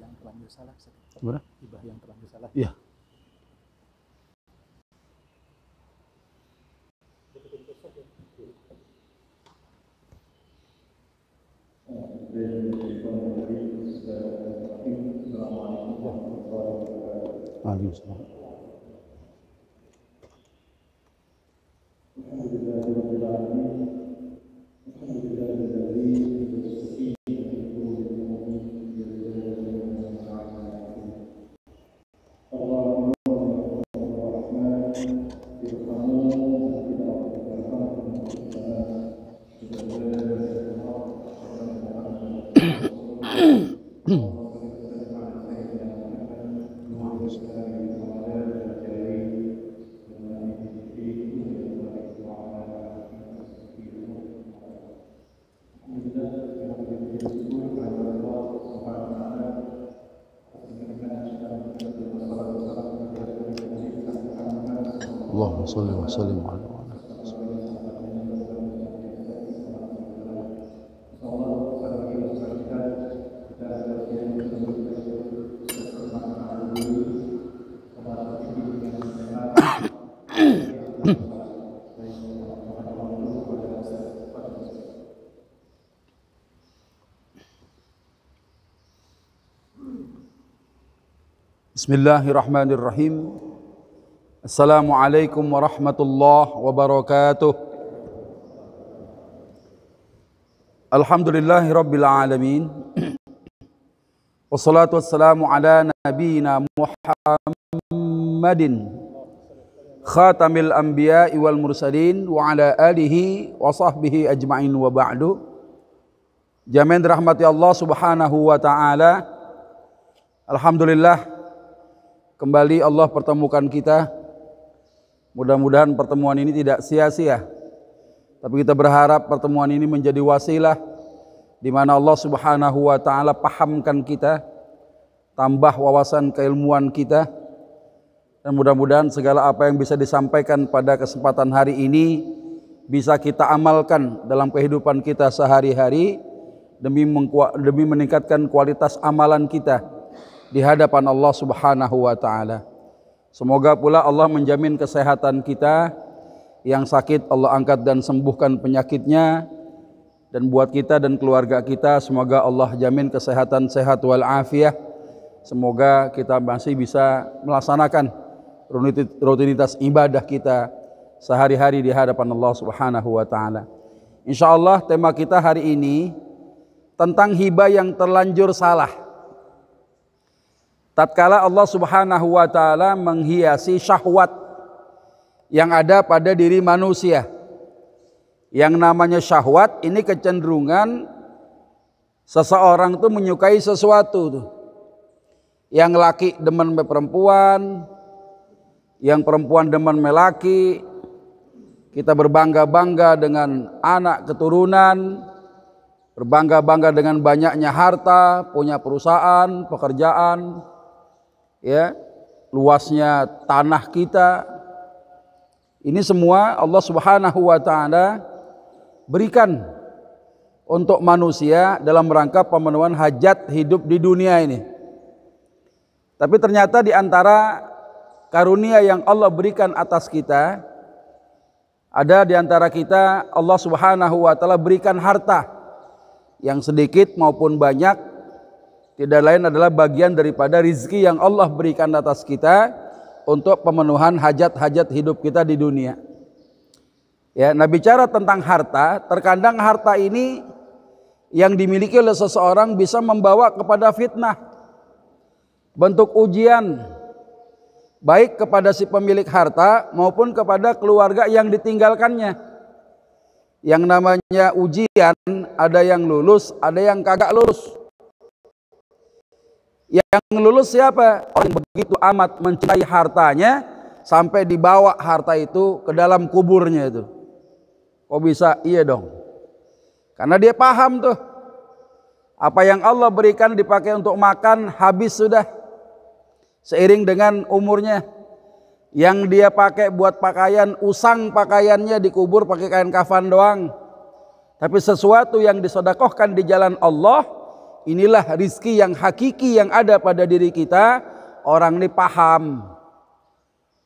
yang terlanjur salah. Gimana? Hibah yang terlanjur salah. Iya. Assalamualaikum warahmatullahi wabarakatuh. اللهم صل على Bismillahirrahmanirrahim. Assalamualaikum warahmatullahi wabarakatuh. Alhamdulillahi rabbil alamin. Wassalatu wassalamu ala nabiyyina Muhammadin khatamil anbiya wal mursalin wa ala alihi wa sahbihi ajma'in wa ba'du. Jamin rahmati Allah Subhanahu wa taala. Alhamdulillah kembali Allah pertemukan kita Mudah-mudahan pertemuan ini tidak sia-sia. Tapi kita berharap pertemuan ini menjadi wasilah di mana Allah Subhanahu wa taala pahamkan kita, tambah wawasan keilmuan kita dan mudah-mudahan segala apa yang bisa disampaikan pada kesempatan hari ini bisa kita amalkan dalam kehidupan kita sehari-hari demi demi meningkatkan kualitas amalan kita di hadapan Allah Subhanahu wa taala. Semoga pula Allah menjamin kesehatan kita yang sakit Allah angkat dan sembuhkan penyakitnya dan buat kita dan keluarga kita semoga Allah jamin kesehatan sehat wal afiah. Semoga kita masih bisa melaksanakan rutinitas ibadah kita sehari-hari di hadapan Allah Subhanahu wa taala. Insyaallah tema kita hari ini tentang hibah yang terlanjur salah tatkala Allah Subhanahu wa taala menghiasi syahwat yang ada pada diri manusia. Yang namanya syahwat ini kecenderungan seseorang tuh menyukai sesuatu tuh. Yang laki demen me perempuan, yang perempuan demen melaki. Kita berbangga-bangga dengan anak keturunan, berbangga-bangga dengan banyaknya harta, punya perusahaan, pekerjaan, ya luasnya tanah kita ini semua Allah Subhanahu wa taala berikan untuk manusia dalam rangka pemenuhan hajat hidup di dunia ini. Tapi ternyata di antara karunia yang Allah berikan atas kita ada di antara kita Allah Subhanahu wa taala berikan harta yang sedikit maupun banyak tidak lain adalah bagian daripada rizki yang Allah berikan atas kita untuk pemenuhan hajat-hajat hidup kita di dunia. Ya, nah bicara tentang harta, terkadang harta ini yang dimiliki oleh seseorang bisa membawa kepada fitnah. Bentuk ujian baik kepada si pemilik harta maupun kepada keluarga yang ditinggalkannya. Yang namanya ujian, ada yang lulus, ada yang kagak lulus. Yang lulus siapa? Orang begitu amat mencintai hartanya sampai dibawa harta itu ke dalam kuburnya itu. Kok bisa? Iya dong. Karena dia paham tuh. Apa yang Allah berikan dipakai untuk makan habis sudah. Seiring dengan umurnya. Yang dia pakai buat pakaian, usang pakaiannya dikubur pakai kain kafan doang. Tapi sesuatu yang disodakohkan di jalan Allah, Inilah rizki yang hakiki yang ada pada diri kita. Orang ini paham.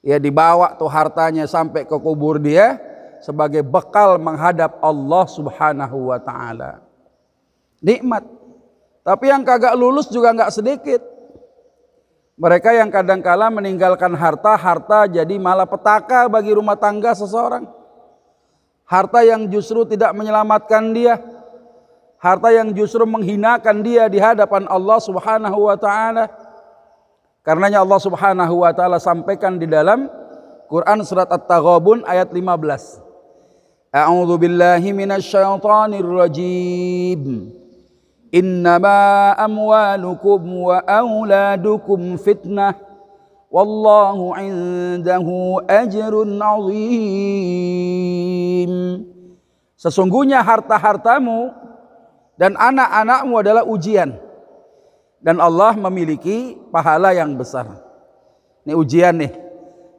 Ya dibawa tuh hartanya sampai ke kubur dia sebagai bekal menghadap Allah Subhanahu wa taala. Nikmat. Tapi yang kagak lulus juga nggak sedikit. Mereka yang kadang-kala meninggalkan harta, harta jadi malah petaka bagi rumah tangga seseorang. Harta yang justru tidak menyelamatkan dia, harta yang justru menghinakan dia di hadapan Allah Subhanahu wa taala. Karenanya Allah Subhanahu wa taala sampaikan di dalam Quran surat At-Taghabun ayat 15. A'udzu billahi minasyaitonir rajim. Innama amwalukum wa auladukum fitnah wallahu 'indahu ajrun 'azim. Sesungguhnya harta-hartamu dan anak-anakmu adalah ujian. Dan Allah memiliki pahala yang besar. Ini ujian nih.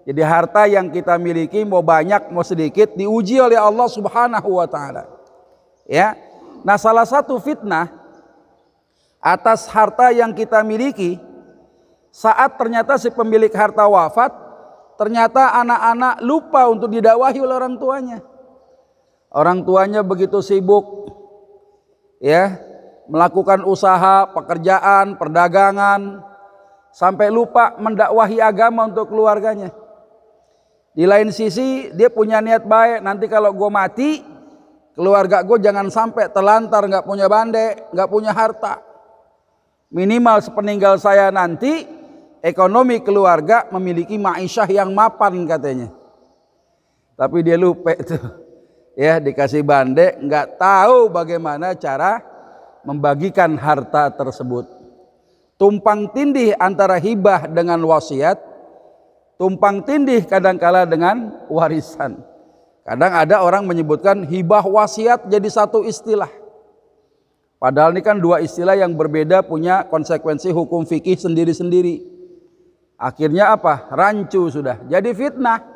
Jadi harta yang kita miliki mau banyak mau sedikit diuji oleh Allah Subhanahu wa taala. Ya. Nah, salah satu fitnah atas harta yang kita miliki saat ternyata si pemilik harta wafat, ternyata anak-anak lupa untuk didakwahi oleh orang tuanya. Orang tuanya begitu sibuk ya, melakukan usaha, pekerjaan, perdagangan, sampai lupa mendakwahi agama untuk keluarganya. Di lain sisi dia punya niat baik, nanti kalau gue mati, keluarga gue jangan sampai telantar, nggak punya bandai, nggak punya harta. Minimal sepeninggal saya nanti, ekonomi keluarga memiliki ma'isyah yang mapan katanya. Tapi dia lupa itu ya dikasih bandek nggak tahu bagaimana cara membagikan harta tersebut tumpang tindih antara hibah dengan wasiat tumpang tindih kadangkala dengan warisan kadang ada orang menyebutkan hibah wasiat jadi satu istilah padahal ini kan dua istilah yang berbeda punya konsekuensi hukum fikih sendiri-sendiri akhirnya apa rancu sudah jadi fitnah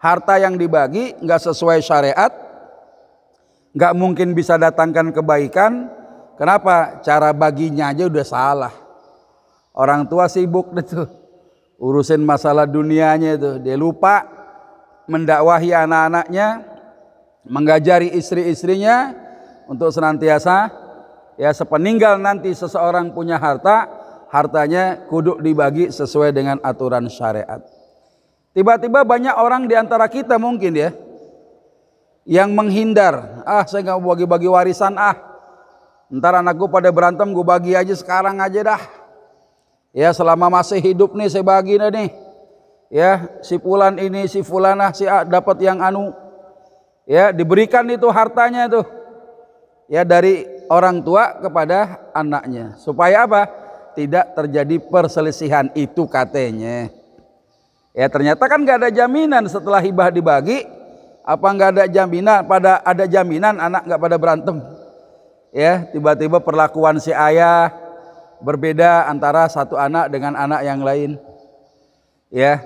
harta yang dibagi nggak sesuai syariat, nggak mungkin bisa datangkan kebaikan. Kenapa? Cara baginya aja udah salah. Orang tua sibuk itu urusin masalah dunianya itu. Dia lupa mendakwahi anak-anaknya, mengajari istri-istrinya untuk senantiasa ya sepeninggal nanti seseorang punya harta, hartanya kuduk dibagi sesuai dengan aturan syariat. Tiba-tiba banyak orang di antara kita mungkin ya yang menghindar. Ah, saya nggak mau bagi-bagi warisan ah. Ntar anakku pada berantem, gue bagi aja sekarang aja dah. Ya, selama masih hidup nih saya bagi nih. Ya, si fulan ini, si fulanah, si A dapat yang anu. Ya, diberikan itu hartanya tuh. Ya, dari orang tua kepada anaknya. Supaya apa? Tidak terjadi perselisihan itu katanya. Ya ternyata kan nggak ada jaminan setelah hibah dibagi, apa nggak ada jaminan? Pada ada jaminan anak nggak pada berantem. Ya tiba-tiba perlakuan si ayah berbeda antara satu anak dengan anak yang lain. Ya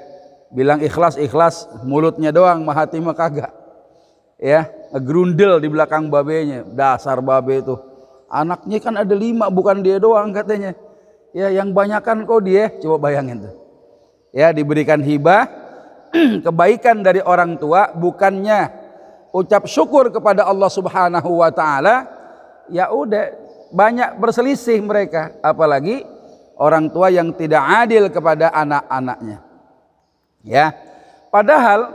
bilang ikhlas ikhlas mulutnya doang, mahati mah kagak. Ya gerundel di belakang babenya, dasar babe itu. Anaknya kan ada lima bukan dia doang katanya. Ya yang banyakan kok dia, coba bayangin tuh ya diberikan hibah kebaikan dari orang tua bukannya ucap syukur kepada Allah Subhanahu wa taala ya udah banyak berselisih mereka apalagi orang tua yang tidak adil kepada anak-anaknya ya padahal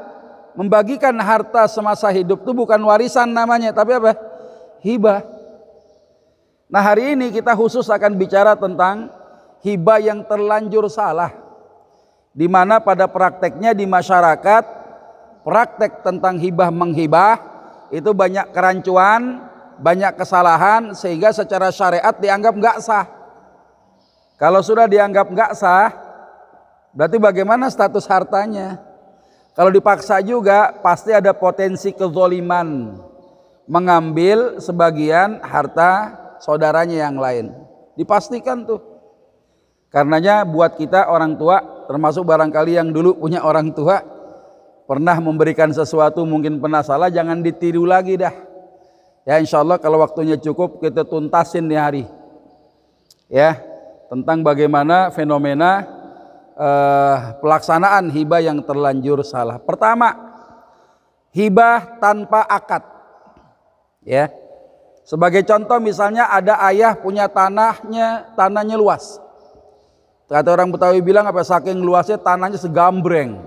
membagikan harta semasa hidup itu bukan warisan namanya tapi apa hibah nah hari ini kita khusus akan bicara tentang hibah yang terlanjur salah di mana pada prakteknya di masyarakat praktek tentang hibah menghibah itu banyak kerancuan, banyak kesalahan sehingga secara syariat dianggap nggak sah. Kalau sudah dianggap nggak sah, berarti bagaimana status hartanya? Kalau dipaksa juga pasti ada potensi kezoliman mengambil sebagian harta saudaranya yang lain. Dipastikan tuh. Karenanya buat kita orang tua termasuk barangkali yang dulu punya orang tua pernah memberikan sesuatu mungkin pernah salah jangan ditiru lagi dah ya insya Allah kalau waktunya cukup kita tuntasin di hari ya tentang bagaimana fenomena eh, pelaksanaan hibah yang terlanjur salah pertama hibah tanpa akad ya sebagai contoh misalnya ada ayah punya tanahnya tanahnya luas Kata orang Betawi bilang apa saking luasnya tanahnya segambreng.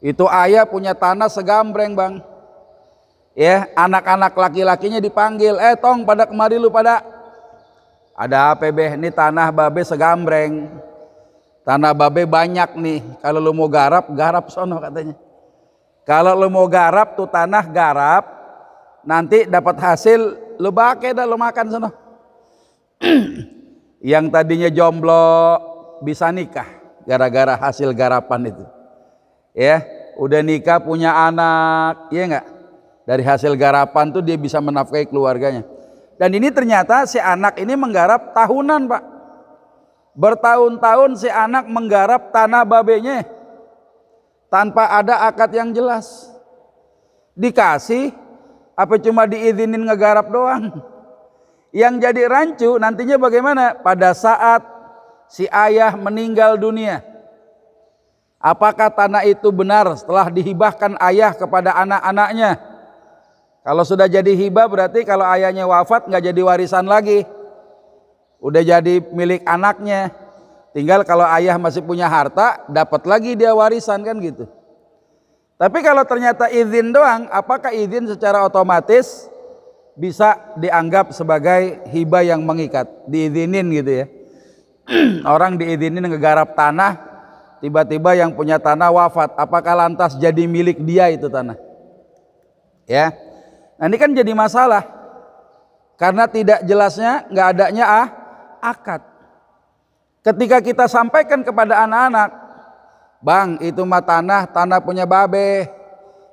Itu ayah punya tanah segambreng bang. Ya anak-anak laki-lakinya dipanggil. Eh tong pada kemari lu pada. Ada apa beh? Ini tanah babe segambreng. Tanah babe banyak nih. Kalau lu mau garap, garap sono katanya. Kalau lu mau garap tuh tanah garap. Nanti dapat hasil lu pakai dan lu makan sono yang tadinya jomblo bisa nikah gara-gara hasil garapan itu. Ya, udah nikah punya anak, iya enggak? Dari hasil garapan tuh dia bisa menafkahi keluarganya. Dan ini ternyata si anak ini menggarap tahunan, Pak. Bertahun-tahun si anak menggarap tanah babenya tanpa ada akad yang jelas. Dikasih apa cuma diizinin ngegarap doang? yang jadi rancu nantinya bagaimana? Pada saat si ayah meninggal dunia. Apakah tanah itu benar setelah dihibahkan ayah kepada anak-anaknya? Kalau sudah jadi hibah berarti kalau ayahnya wafat nggak jadi warisan lagi. Udah jadi milik anaknya. Tinggal kalau ayah masih punya harta dapat lagi dia warisan kan gitu. Tapi kalau ternyata izin doang, apakah izin secara otomatis bisa dianggap sebagai hibah yang mengikat, diizinin gitu ya. Orang diizinin ngegarap tanah, tiba-tiba yang punya tanah wafat, apakah lantas jadi milik dia itu tanah? Ya. Nah, ini kan jadi masalah. Karena tidak jelasnya, nggak adanya ah, akad. Ketika kita sampaikan kepada anak-anak, Bang, itu mah tanah, tanah punya babe.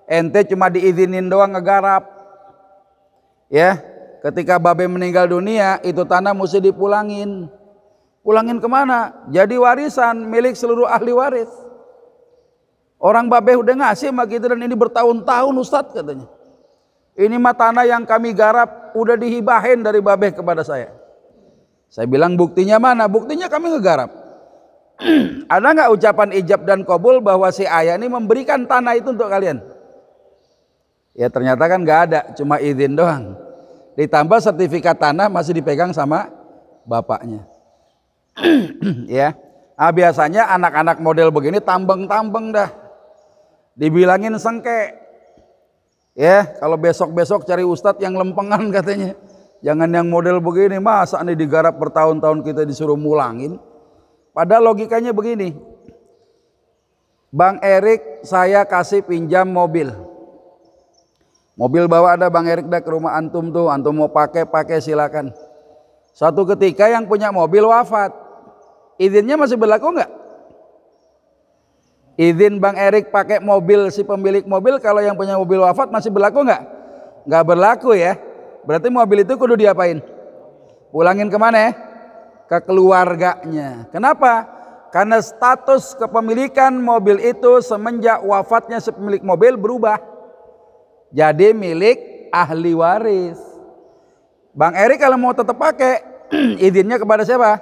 Ente cuma diizinin doang ngegarap. Ya, ketika babe meninggal dunia, itu tanah mesti dipulangin. Pulangin kemana? Jadi warisan milik seluruh ahli waris. Orang babe udah ngasih sama kita dan ini bertahun-tahun Ustad katanya. Ini mah tanah yang kami garap udah dihibahin dari babe kepada saya. Saya bilang buktinya mana? Buktinya kami ngegarap ada nggak ucapan ijab dan kobul bahwa si ayah ini memberikan tanah itu untuk kalian? Ya ternyata kan nggak ada, cuma izin doang. Ditambah sertifikat tanah masih dipegang sama bapaknya. ya. Nah, biasanya anak-anak model begini tambeng-tambeng dah. Dibilangin sengke. Ya, kalau besok-besok cari ustadz yang lempengan katanya. Jangan yang model begini, masa nih digarap bertahun-tahun kita disuruh mulangin. Padahal logikanya begini. Bang Erik, saya kasih pinjam mobil. Mobil bawa ada Bang Erik dah ke rumah antum tuh, antum mau pakai pakai silakan. Satu ketika yang punya mobil wafat, izinnya masih berlaku nggak? Izin Bang Erik pakai mobil si pemilik mobil kalau yang punya mobil wafat masih berlaku nggak? Nggak berlaku ya. Berarti mobil itu kudu diapain? Pulangin kemana ya? Ke keluarganya. Kenapa? Karena status kepemilikan mobil itu semenjak wafatnya si pemilik mobil berubah. Jadi milik ahli waris. Bang Erik kalau mau tetap pakai, izinnya kepada siapa?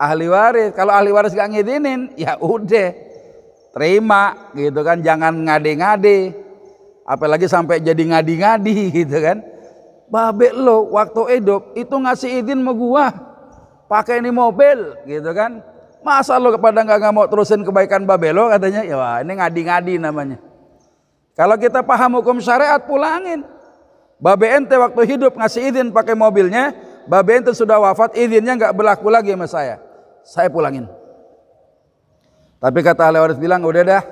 Ahli waris. Kalau ahli waris gak ngizinin, ya udah. Terima gitu kan, jangan ngade-ngade. Apalagi sampai jadi ngadi-ngadi gitu kan. Babe lo waktu hidup itu ngasih izin sama gua. Pakai ini mobil gitu kan. Masa lo kepada nggak mau terusin kebaikan lo, katanya? Ya wah, ini ngadi-ngadi namanya. Kalau kita paham hukum syariat pulangin. Babe ente waktu hidup ngasih izin pakai mobilnya, babe ente sudah wafat, izinnya nggak berlaku lagi sama saya. Saya pulangin. Tapi kata ahli waris bilang, udah dah,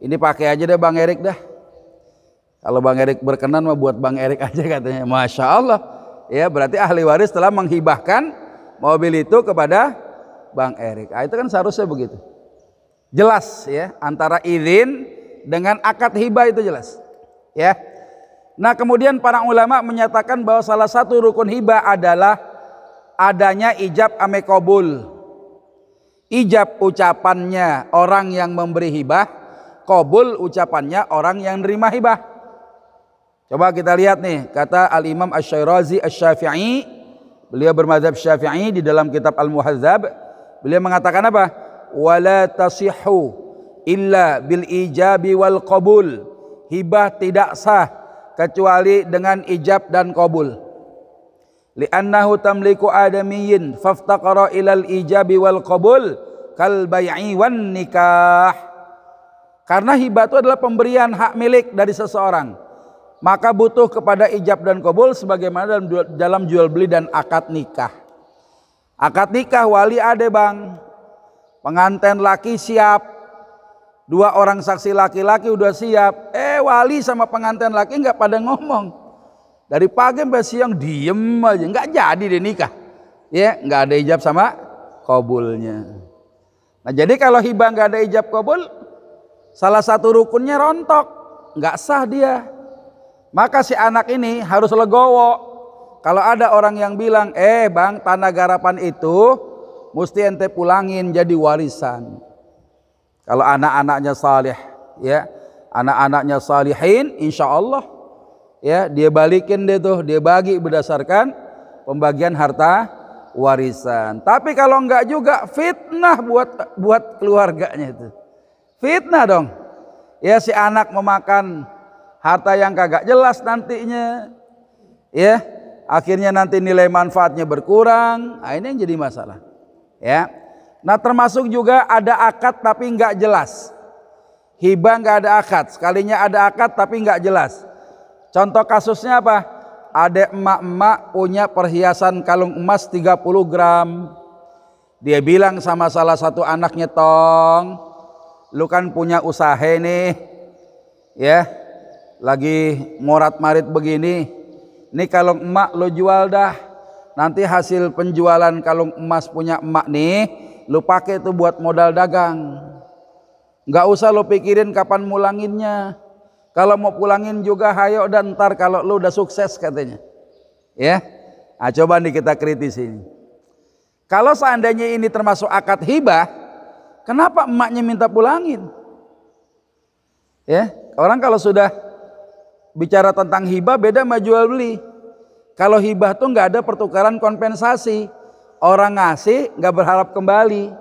ini pakai aja deh Bang Erik dah. Kalau Bang Erik berkenan mau buat Bang Erik aja katanya. Masya Allah. Ya berarti ahli waris telah menghibahkan mobil itu kepada Bang Erik. Nah, itu kan seharusnya begitu. Jelas ya antara izin dengan akad hibah itu jelas. Ya. Nah, kemudian para ulama menyatakan bahwa salah satu rukun hibah adalah adanya ijab ame amekobul. Ijab ucapannya orang yang memberi hibah, kobul ucapannya orang yang nerima hibah. Coba kita lihat nih, kata Al-Imam Asy-Syairazi Asy-Syafi'i, beliau bermadzhab Syafi'i di dalam kitab Al-Muhazzab, beliau mengatakan apa? Wala tasihhu illa bil ijabi wal qabul. Hibah tidak sah kecuali dengan ijab dan qabul. annahu tamliku adamiyyin faftaqara ilal ijabi wal qabul kal bai'i wan nikah. Karena hibah itu adalah pemberian hak milik dari seseorang. Maka butuh kepada ijab dan kobul sebagaimana dalam dalam jual beli dan akad nikah. Akad nikah wali ade bang. Pengantin laki siap Dua orang saksi laki-laki udah siap. Eh wali sama pengantin laki nggak pada ngomong. Dari pagi sampai siang diem aja. Nggak jadi deh nikah. Ya nggak ada ijab sama kobulnya Nah jadi kalau hibah nggak ada ijab kobul Salah satu rukunnya rontok. Nggak sah dia. Maka si anak ini harus legowo. Kalau ada orang yang bilang, eh bang tanah garapan itu mesti ente pulangin jadi warisan. Kalau anak-anaknya salih, ya, anak-anaknya salihin, insya Allah, ya, dia balikin deh tuh, dia bagi berdasarkan pembagian harta warisan. Tapi kalau enggak juga fitnah buat buat keluarganya itu. Fitnah dong. Ya si anak memakan harta yang kagak jelas nantinya. Ya, akhirnya nanti nilai manfaatnya berkurang. Nah, ini yang jadi masalah. Ya, Nah termasuk juga ada akad tapi nggak jelas. Hibah nggak ada akad, sekalinya ada akad tapi nggak jelas. Contoh kasusnya apa? Ada emak-emak punya perhiasan kalung emas 30 gram. Dia bilang sama salah satu anaknya, Tong, lu kan punya usaha nih. Ya, lagi morat marit begini. Ini kalung emak lu jual dah. Nanti hasil penjualan kalung emas punya emak nih, lu pakai itu buat modal dagang. Nggak usah lu pikirin kapan mulanginnya. Kalau mau pulangin juga hayo dan ntar kalau lu udah sukses katanya. Ya, nah, coba nih kita kritisi ini. Kalau seandainya ini termasuk akad hibah, kenapa emaknya minta pulangin? Ya, orang kalau sudah bicara tentang hibah beda sama jual beli. Kalau hibah tuh nggak ada pertukaran kompensasi. Orang ngasih nggak berharap kembali.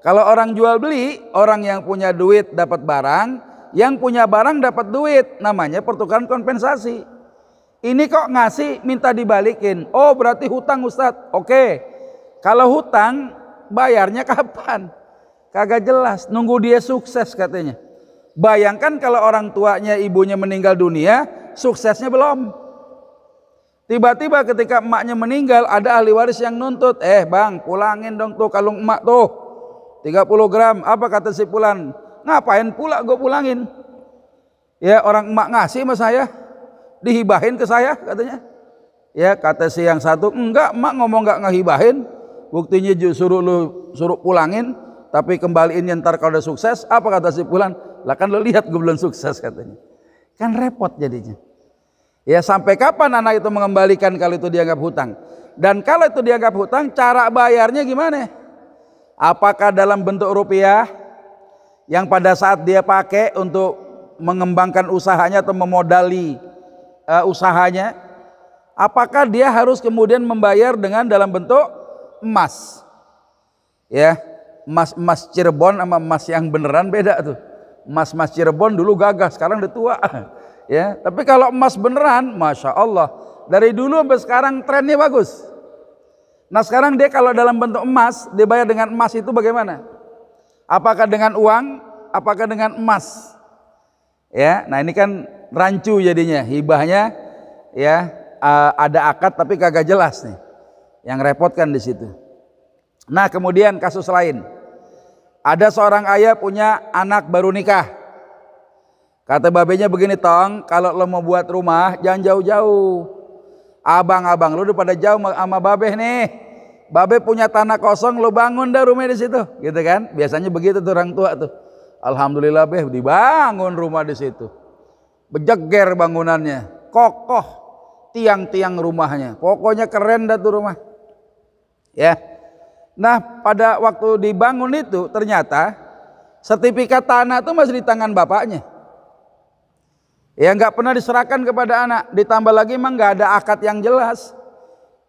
Kalau orang jual beli, orang yang punya duit dapat barang, yang punya barang dapat duit, namanya pertukaran kompensasi. Ini kok ngasih minta dibalikin. Oh, berarti hutang Ustadz. Oke. Kalau hutang bayarnya kapan? Kagak jelas, nunggu dia sukses katanya. Bayangkan kalau orang tuanya ibunya meninggal dunia, suksesnya belum. Tiba-tiba ketika emaknya meninggal ada ahli waris yang nuntut, "Eh, Bang, pulangin dong tuh kalung emak tuh. 30 gram." Apa kata si Pulan? "Ngapain pula gue pulangin?" Ya, orang emak ngasih sama saya, dihibahin ke saya katanya. Ya, kata si yang satu, "Enggak, emak ngomong enggak ngehibahin. Buktinya suruh lu suruh pulangin, tapi kembaliin ntar kalau udah sukses." Apa kata si Pulan? "Lah kan lu lihat gue belum sukses," katanya. Kan repot jadinya. Ya sampai kapan anak itu mengembalikan kalau itu dianggap hutang? Dan kalau itu dianggap hutang, cara bayarnya gimana? Apakah dalam bentuk rupiah yang pada saat dia pakai untuk mengembangkan usahanya atau memodali uh, usahanya? Apakah dia harus kemudian membayar dengan dalam bentuk emas? Ya, emas emas Cirebon sama emas yang beneran beda tuh. Emas emas Cirebon dulu gagah, sekarang udah tua ya. Tapi kalau emas beneran, masya Allah, dari dulu sampai sekarang trennya bagus. Nah sekarang dia kalau dalam bentuk emas, dibayar dengan emas itu bagaimana? Apakah dengan uang? Apakah dengan emas? Ya, nah ini kan rancu jadinya, hibahnya ya eh, ada akad tapi kagak jelas nih. Yang repotkan di situ. Nah kemudian kasus lain. Ada seorang ayah punya anak baru nikah. Kata babenya begini, Tong, kalau lo mau buat rumah, jangan jauh-jauh. Abang-abang lo udah pada jauh sama babeh nih. Babe punya tanah kosong, lo bangun dah rumah di situ, gitu kan? Biasanya begitu tuh orang tua tuh. Alhamdulillah beh dibangun rumah di situ. Bejeger bangunannya, kokoh tiang-tiang rumahnya. Pokoknya keren dah tuh rumah. Ya. Nah, pada waktu dibangun itu ternyata sertifikat tanah tuh masih di tangan bapaknya. Ya nggak pernah diserahkan kepada anak. Ditambah lagi emang nggak ada akad yang jelas.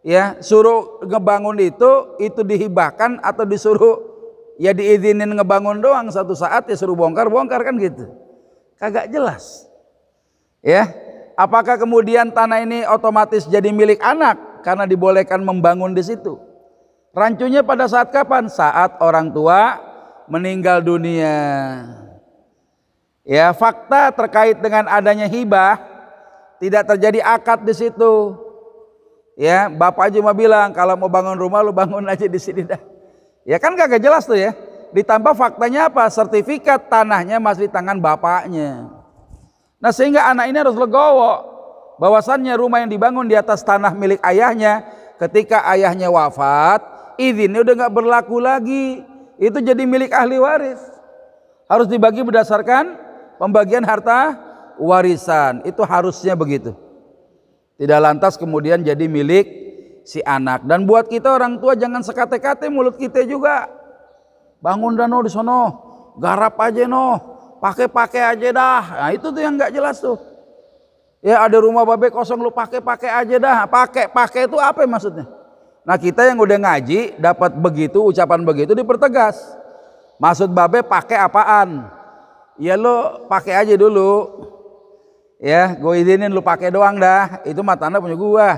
Ya suruh ngebangun itu, itu dihibahkan atau disuruh ya diizinin ngebangun doang satu saat ya suruh bongkar bongkar kan gitu. Kagak jelas. Ya apakah kemudian tanah ini otomatis jadi milik anak karena dibolehkan membangun di situ? Rancunya pada saat kapan? Saat orang tua meninggal dunia. Ya, fakta terkait dengan adanya hibah tidak terjadi akad di situ. Ya, Bapak cuma bilang kalau mau bangun rumah lu bangun aja di sini dah. Ya kan kagak jelas tuh ya. Ditambah faktanya apa? Sertifikat tanahnya masih di tangan bapaknya. Nah, sehingga anak ini harus legowo bahwasannya rumah yang dibangun di atas tanah milik ayahnya ketika ayahnya wafat, izinnya udah nggak berlaku lagi. Itu jadi milik ahli waris. Harus dibagi berdasarkan pembagian harta warisan. Itu harusnya begitu. Tidak lantas kemudian jadi milik si anak. Dan buat kita orang tua jangan sekate-kate mulut kita juga. Bangun dan no di garap aja no, pakai-pakai aja dah. Nah itu tuh yang nggak jelas tuh. Ya ada rumah babe kosong lu pakai-pakai aja dah. Pakai-pakai itu apa maksudnya? Nah kita yang udah ngaji dapat begitu ucapan begitu dipertegas. Maksud babe pakai apaan? ya lo pakai aja dulu ya gue izinin lo pakai doang dah itu mah tanda punya gua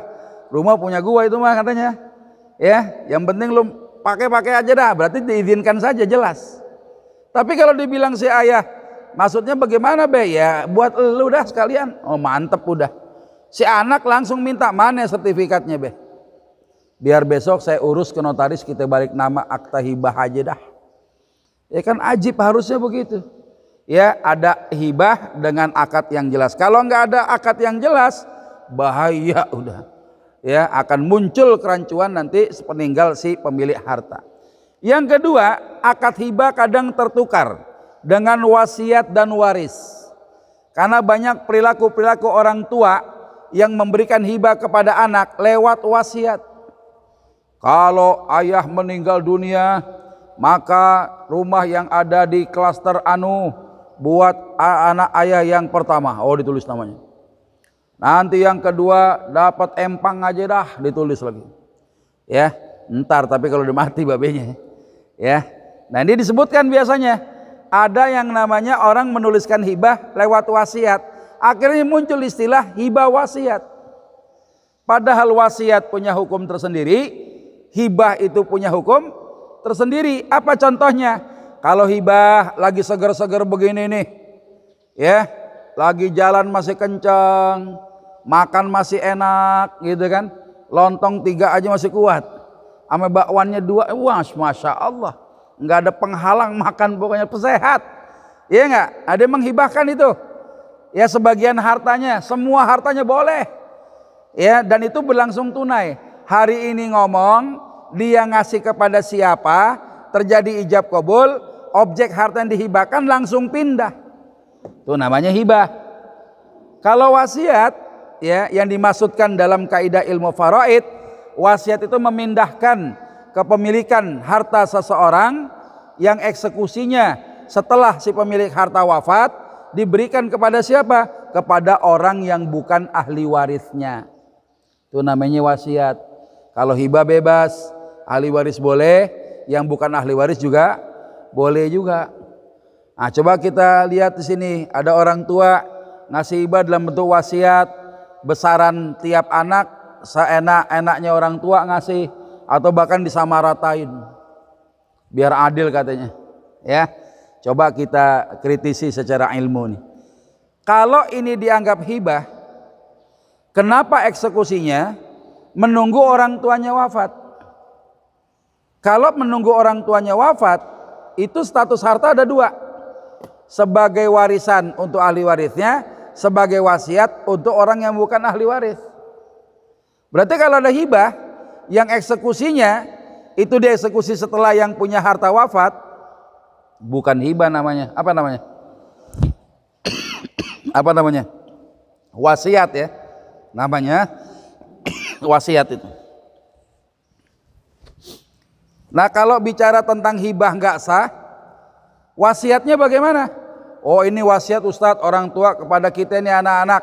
rumah punya gua itu mah katanya ya yang penting lo pakai pakai aja dah berarti diizinkan saja jelas tapi kalau dibilang si ayah maksudnya bagaimana be ya buat lu dah sekalian oh mantep udah si anak langsung minta mana sertifikatnya be biar besok saya urus ke notaris kita balik nama akta hibah aja dah ya kan ajib harusnya begitu ya ada hibah dengan akad yang jelas. Kalau nggak ada akad yang jelas, bahaya udah. Ya, akan muncul kerancuan nanti sepeninggal si pemilik harta. Yang kedua, akad hibah kadang tertukar dengan wasiat dan waris. Karena banyak perilaku-perilaku orang tua yang memberikan hibah kepada anak lewat wasiat. Kalau ayah meninggal dunia, maka rumah yang ada di klaster Anu buat anak ayah yang pertama. Oh ditulis namanya. Nanti yang kedua dapat empang aja dah ditulis lagi. Ya, ntar tapi kalau udah mati babenya. Ya. Nah, ini disebutkan biasanya ada yang namanya orang menuliskan hibah lewat wasiat. Akhirnya muncul istilah hibah wasiat. Padahal wasiat punya hukum tersendiri, hibah itu punya hukum tersendiri. Apa contohnya? Kalau hibah lagi seger-seger begini nih, ya, lagi jalan masih kencang, makan masih enak, gitu kan? Lontong tiga aja masih kuat, ame bakwannya dua, eh, wah, masya Allah, nggak ada penghalang makan pokoknya pesehat, iya nggak? Ada yang menghibahkan itu, ya sebagian hartanya, semua hartanya boleh, ya, dan itu berlangsung tunai. Hari ini ngomong, dia ngasih kepada siapa, terjadi ijab kabul, objek harta yang dihibahkan langsung pindah. Itu namanya hibah. Kalau wasiat ya yang dimaksudkan dalam kaidah ilmu faraid, wasiat itu memindahkan kepemilikan harta seseorang yang eksekusinya setelah si pemilik harta wafat diberikan kepada siapa? Kepada orang yang bukan ahli warisnya. Itu namanya wasiat. Kalau hibah bebas, ahli waris boleh, yang bukan ahli waris juga boleh juga. Nah, coba kita lihat di sini ada orang tua ngasih ibadah dalam bentuk wasiat besaran tiap anak seenak-enaknya orang tua ngasih atau bahkan disamaratain biar adil katanya ya coba kita kritisi secara ilmu nih kalau ini dianggap hibah kenapa eksekusinya menunggu orang tuanya wafat kalau menunggu orang tuanya wafat itu status harta ada dua. Sebagai warisan untuk ahli warisnya, sebagai wasiat untuk orang yang bukan ahli waris. Berarti kalau ada hibah yang eksekusinya itu dieksekusi setelah yang punya harta wafat, bukan hibah namanya. Apa namanya? Apa namanya? Wasiat ya. Namanya wasiat itu. Nah kalau bicara tentang hibah nggak sah, wasiatnya bagaimana? Oh ini wasiat Ustadz orang tua kepada kita ini anak-anak.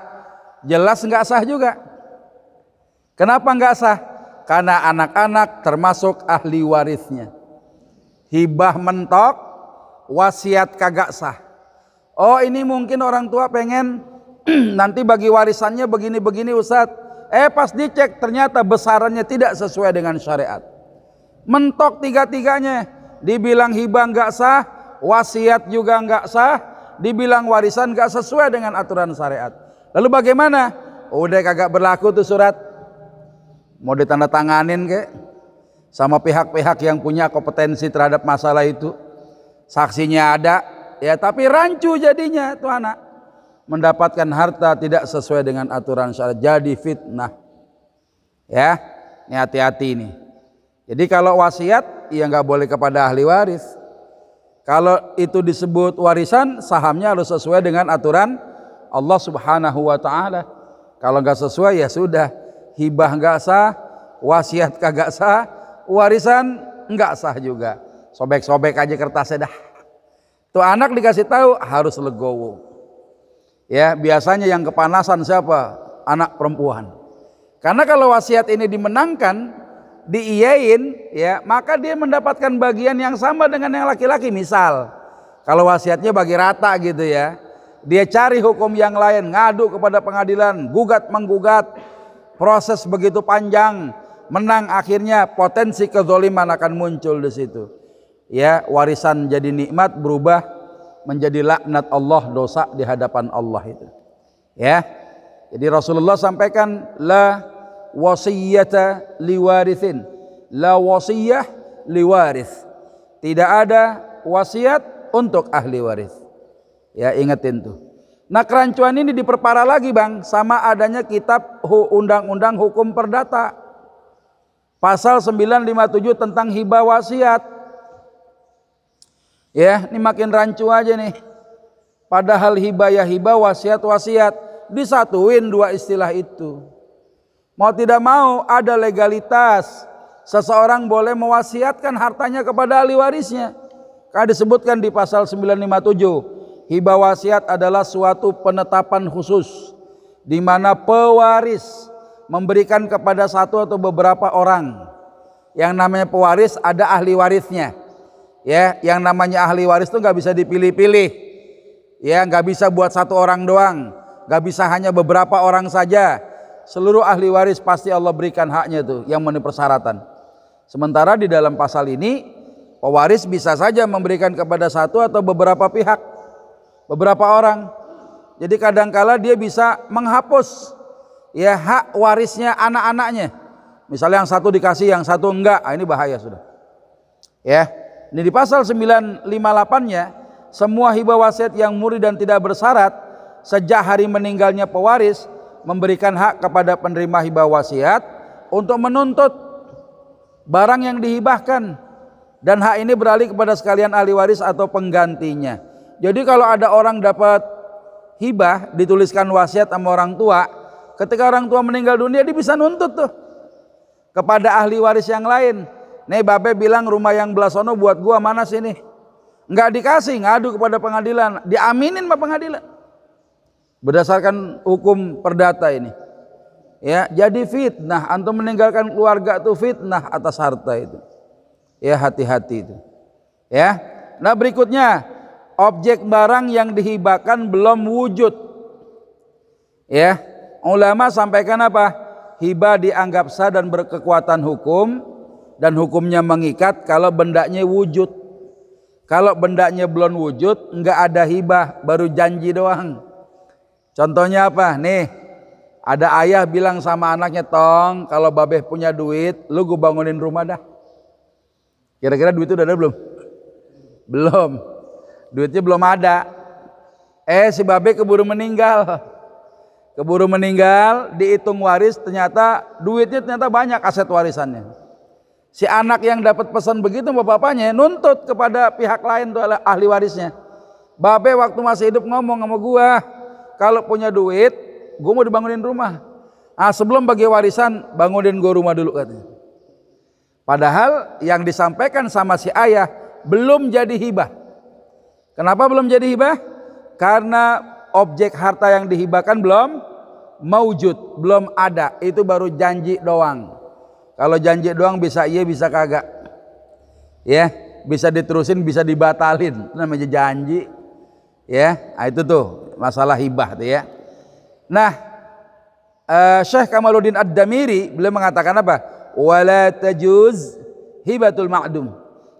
Jelas nggak sah juga. Kenapa nggak sah? Karena anak-anak termasuk ahli warisnya. Hibah mentok, wasiat kagak sah. Oh ini mungkin orang tua pengen nanti bagi warisannya begini-begini Ustadz. Eh pas dicek ternyata besarannya tidak sesuai dengan syariat mentok tiga-tiganya. Dibilang hibah nggak sah, wasiat juga nggak sah, dibilang warisan nggak sesuai dengan aturan syariat. Lalu bagaimana? Udah kagak berlaku tuh surat. Mau ditandatanganin ke? Sama pihak-pihak yang punya kompetensi terhadap masalah itu. Saksinya ada, ya tapi rancu jadinya tuh anak. Mendapatkan harta tidak sesuai dengan aturan syariat. Jadi fitnah. Ya, ini hati-hati nih. Jadi kalau wasiat ya nggak boleh kepada ahli waris. Kalau itu disebut warisan, sahamnya harus sesuai dengan aturan Allah Subhanahu wa taala. Kalau nggak sesuai ya sudah, hibah nggak sah, wasiat kagak sah, warisan nggak sah juga. Sobek-sobek aja kertasnya dah. Tuh anak dikasih tahu harus legowo. Ya, biasanya yang kepanasan siapa? Anak perempuan. Karena kalau wasiat ini dimenangkan, diiyain ya, maka dia mendapatkan bagian yang sama dengan yang laki-laki misal. Kalau wasiatnya bagi rata gitu ya. Dia cari hukum yang lain, ngadu kepada pengadilan, gugat menggugat. Proses begitu panjang, menang akhirnya potensi kezoliman akan muncul di situ. Ya, warisan jadi nikmat berubah menjadi laknat Allah dosa di hadapan Allah itu. Ya. Jadi Rasulullah sampaikan la wasiyata liwarithin. La wasiyah liwarith. Tidak ada wasiat untuk ahli waris. Ya ingetin tuh. Nah kerancuan ini diperparah lagi bang sama adanya kitab undang-undang hukum perdata. Pasal 957 tentang hibah wasiat. Ya ini makin rancu aja nih. Padahal hibah ya hibah wasiat wasiat. Disatuin dua istilah itu. Mau tidak mau ada legalitas. Seseorang boleh mewasiatkan hartanya kepada ahli warisnya. Kan disebutkan di pasal 957. Hibah wasiat adalah suatu penetapan khusus di mana pewaris memberikan kepada satu atau beberapa orang. Yang namanya pewaris ada ahli warisnya. Ya, yang namanya ahli waris itu nggak bisa dipilih-pilih. Ya, nggak bisa buat satu orang doang, nggak bisa hanya beberapa orang saja seluruh ahli waris pasti Allah berikan haknya itu yang memenuhi persyaratan. Sementara di dalam pasal ini pewaris bisa saja memberikan kepada satu atau beberapa pihak, beberapa orang. Jadi kadangkala dia bisa menghapus ya hak warisnya anak-anaknya. Misalnya yang satu dikasih, yang satu enggak, nah, ini bahaya sudah. Ya, ini di pasal 958-nya semua hibah wasiat yang murid dan tidak bersyarat sejak hari meninggalnya pewaris memberikan hak kepada penerima hibah wasiat untuk menuntut barang yang dihibahkan dan hak ini beralih kepada sekalian ahli waris atau penggantinya. Jadi kalau ada orang dapat hibah dituliskan wasiat sama orang tua, ketika orang tua meninggal dunia dia bisa nuntut tuh kepada ahli waris yang lain. Nih Babe bilang rumah yang belah sono buat gua mana sini? Enggak dikasih, ngadu kepada pengadilan, diaminin sama pengadilan berdasarkan hukum perdata ini. Ya, jadi fitnah antum meninggalkan keluarga itu fitnah atas harta itu. Ya, hati-hati itu. Ya. Nah, berikutnya objek barang yang dihibahkan belum wujud. Ya, ulama sampaikan apa? Hibah dianggap sah dan berkekuatan hukum dan hukumnya mengikat kalau bendanya wujud. Kalau bendanya belum wujud, enggak ada hibah, baru janji doang. Contohnya apa? Nih, ada ayah bilang sama anaknya, Tong, kalau babeh punya duit, lu gue bangunin rumah dah. Kira-kira duit itu udah ada belum? Belum. Duitnya belum ada. Eh, si babe keburu meninggal. Keburu meninggal, dihitung waris, ternyata duitnya ternyata banyak aset warisannya. Si anak yang dapat pesan begitu bapaknya nuntut kepada pihak lain tuh ahli warisnya. Babe waktu masih hidup ngomong sama gua, kalau punya duit, gue mau dibangunin rumah. Ah sebelum bagi warisan, bangunin gue rumah dulu katanya. Padahal yang disampaikan sama si ayah belum jadi hibah. Kenapa belum jadi hibah? Karena objek harta yang dihibahkan belum mewujud, belum ada. Itu baru janji doang. Kalau janji doang bisa iya bisa kagak. Ya, bisa diterusin, bisa dibatalin. namanya janji. Ya, ah, itu tuh masalah hibah tuh ya. Nah, uh, Syekh Kamaluddin Ad-Damiri beliau mengatakan apa? Wala tajuz hibatul ma'dum.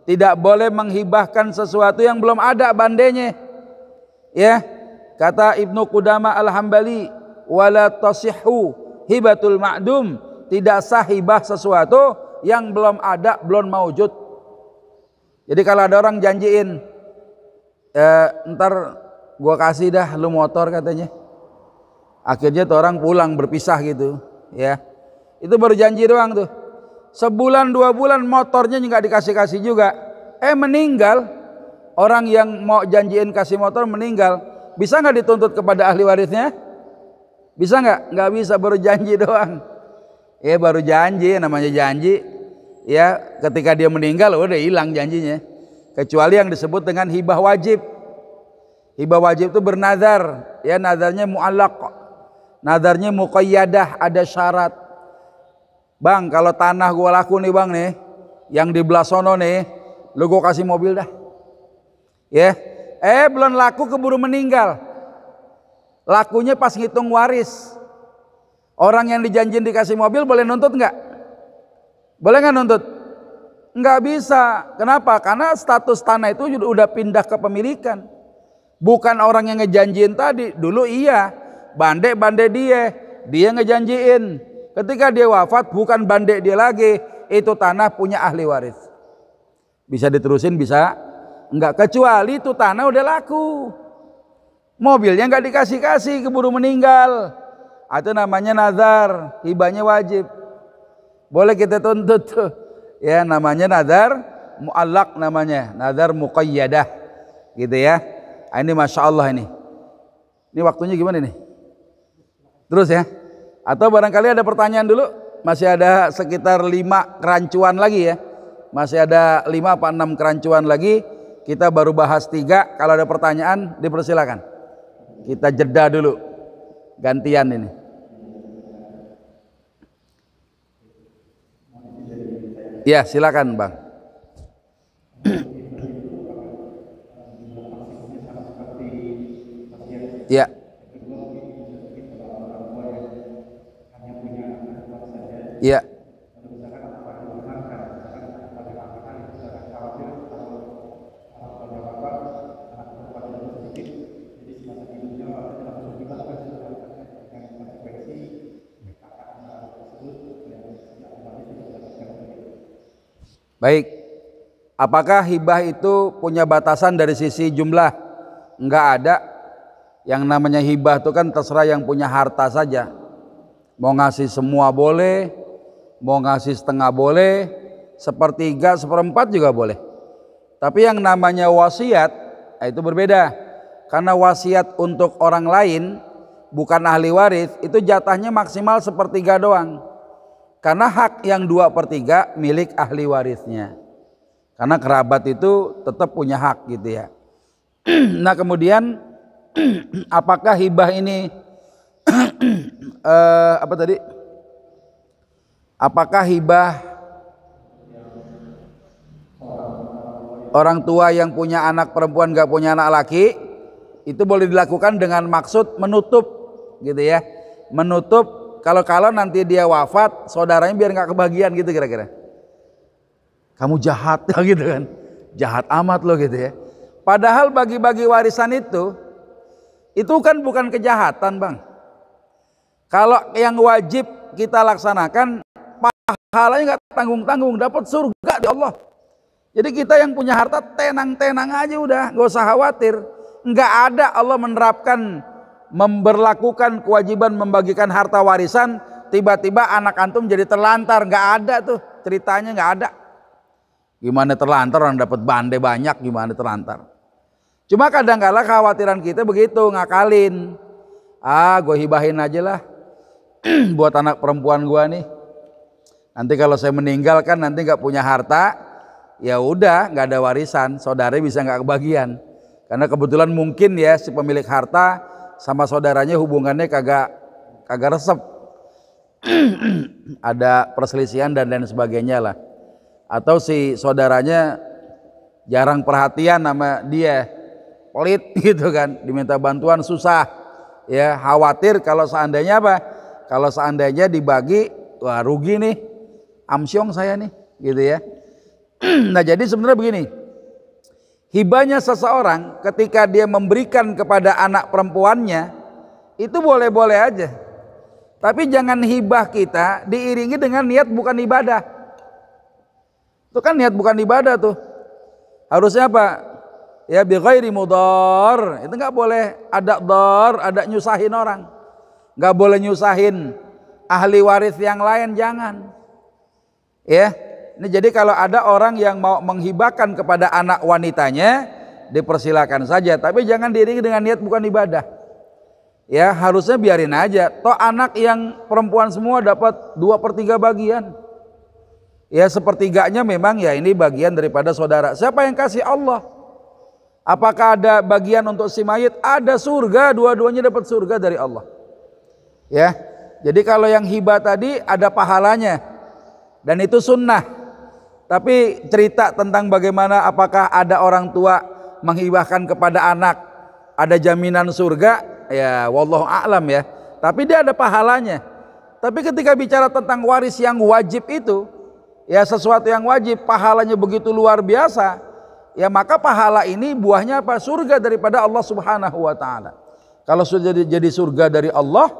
Tidak boleh menghibahkan sesuatu yang belum ada bandenya Ya. Kata Ibnu Qudama Al-Hambali, wala tasihhu hibatul ma'dum. Tidak sah hibah sesuatu yang belum ada, belum maujud. Jadi kalau ada orang janjiin Entar eh, ntar gua kasih dah lu motor katanya akhirnya tuh orang pulang berpisah gitu ya itu baru janji doang tuh sebulan dua bulan motornya nggak dikasih kasih juga eh meninggal orang yang mau janjiin kasih motor meninggal bisa nggak dituntut kepada ahli warisnya bisa nggak nggak bisa baru janji doang ya baru janji namanya janji ya ketika dia meninggal udah hilang janjinya kecuali yang disebut dengan hibah wajib. Hibah wajib itu bernazar, ya nadarnya mu'allaq. nadarnya muqayyadah, ada syarat. Bang, kalau tanah gua laku nih, Bang nih, yang di Blasono nih, lu gua kasih mobil dah. Ya. Eh, belum laku keburu meninggal. Lakunya pas ngitung waris. Orang yang dijanjin dikasih mobil boleh nuntut nggak? Boleh nggak nuntut? Nggak bisa. Kenapa? Karena status tanah itu udah pindah ke pemilikan Bukan orang yang ngejanjiin tadi. Dulu iya, bandek-bandek dia. Dia ngejanjiin. Ketika dia wafat, bukan bandek dia lagi. Itu tanah punya ahli waris. Bisa diterusin, bisa. Enggak, kecuali itu tanah udah laku. Mobilnya enggak dikasih-kasih, keburu meninggal. atau namanya nazar, hibahnya wajib. Boleh kita tuntut tuh ya namanya nadar muallak namanya nadar muqayyadah gitu ya ah, ini masya Allah ini ini waktunya gimana nih terus ya atau barangkali ada pertanyaan dulu masih ada sekitar lima kerancuan lagi ya masih ada lima apa enam kerancuan lagi kita baru bahas tiga kalau ada pertanyaan dipersilakan kita jeda dulu gantian ini Ya, silakan, Bang. ya. Ya. Baik. Apakah hibah itu punya batasan dari sisi jumlah? Enggak ada. Yang namanya hibah itu kan terserah yang punya harta saja. Mau ngasih semua boleh, mau ngasih setengah boleh, sepertiga, seperempat juga boleh. Tapi yang namanya wasiat nah itu berbeda. Karena wasiat untuk orang lain bukan ahli waris itu jatahnya maksimal sepertiga doang. Karena hak yang dua per tiga milik ahli warisnya. Karena kerabat itu tetap punya hak gitu ya. nah kemudian apakah hibah ini eh, apa tadi? Apakah hibah orang tua yang punya anak perempuan gak punya anak laki itu boleh dilakukan dengan maksud menutup gitu ya menutup kalau-kalau nanti dia wafat, saudaranya biar nggak kebagian gitu kira-kira. Kamu jahat gitu kan. Jahat amat loh gitu ya. Padahal bagi-bagi warisan itu itu kan bukan kejahatan, Bang. Kalau yang wajib kita laksanakan pahalanya nggak tanggung-tanggung, dapat surga di Allah. Jadi kita yang punya harta tenang-tenang aja udah, nggak usah khawatir. Nggak ada Allah menerapkan memberlakukan kewajiban membagikan harta warisan, tiba-tiba anak antum jadi terlantar, nggak ada tuh ceritanya nggak ada. Gimana terlantar orang dapat bande banyak, gimana terlantar. Cuma kadang-kala khawatiran kita begitu ngakalin. Ah, gue hibahin aja lah buat anak perempuan gue nih. Nanti kalau saya meninggal kan nanti nggak punya harta, ya udah nggak ada warisan, saudara bisa nggak kebagian. Karena kebetulan mungkin ya si pemilik harta sama saudaranya hubungannya kagak kagak resep. Ada perselisihan dan lain sebagainya lah. Atau si saudaranya jarang perhatian sama dia, pelit gitu kan, diminta bantuan susah. Ya, khawatir kalau seandainya apa? Kalau seandainya dibagi, wah rugi nih. Amsyong saya nih, gitu ya. nah, jadi sebenarnya begini Hibahnya seseorang ketika dia memberikan kepada anak perempuannya itu boleh-boleh aja. Tapi jangan hibah kita diiringi dengan niat bukan ibadah. Itu kan niat bukan ibadah tuh. Harusnya apa? Ya bi ghairi mudar. Itu nggak boleh ada dar, ada nyusahin orang. nggak boleh nyusahin ahli waris yang lain jangan. Ya. Ini nah, jadi kalau ada orang yang mau menghibahkan kepada anak wanitanya, dipersilakan saja. Tapi jangan diri dengan niat bukan ibadah. Ya harusnya biarin aja. Toh anak yang perempuan semua dapat dua per tiga bagian. Ya sepertiganya memang ya ini bagian daripada saudara. Siapa yang kasih Allah? Apakah ada bagian untuk si mayit? Ada surga, dua-duanya dapat surga dari Allah. Ya, jadi kalau yang hibah tadi ada pahalanya dan itu sunnah tapi cerita tentang bagaimana apakah ada orang tua menghibahkan kepada anak ada jaminan surga, ya wallahu a'lam ya. Tapi dia ada pahalanya. Tapi ketika bicara tentang waris yang wajib itu, ya sesuatu yang wajib, pahalanya begitu luar biasa. Ya maka pahala ini buahnya apa? Surga daripada Allah Subhanahu wa taala. Kalau sudah jadi surga dari Allah,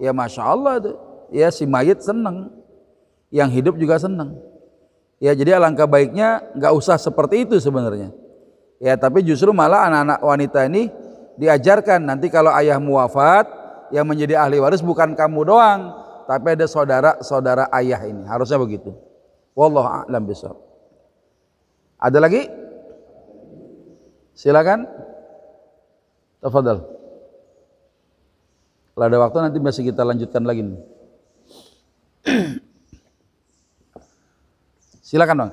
ya masya Allah tuh. Ya si mayit seneng, yang hidup juga seneng. Ya jadi alangkah baiknya nggak usah seperti itu sebenarnya. Ya tapi justru malah anak-anak wanita ini diajarkan nanti kalau ayahmu wafat yang menjadi ahli waris bukan kamu doang tapi ada saudara-saudara ayah ini harusnya begitu. Wallahu a'lam bishawab. Ada lagi? Silakan. Tafadhal. Kalau ada waktu nanti masih kita lanjutkan lagi nih. Silakan, Bang.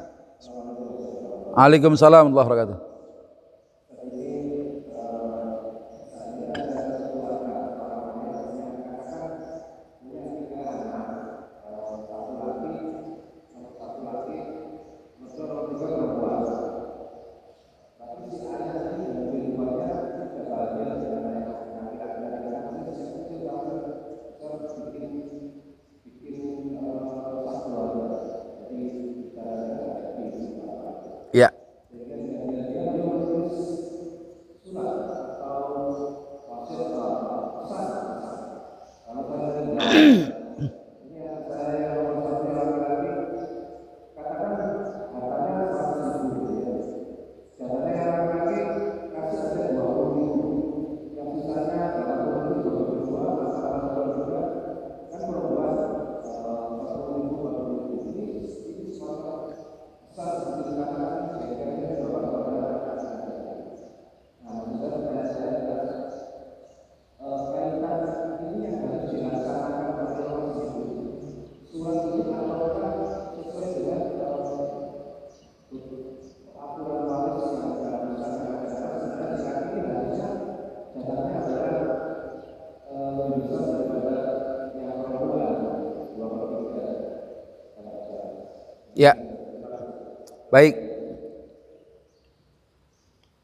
Waalaikumsalam warahmatullahi wabarakatuh. Baik.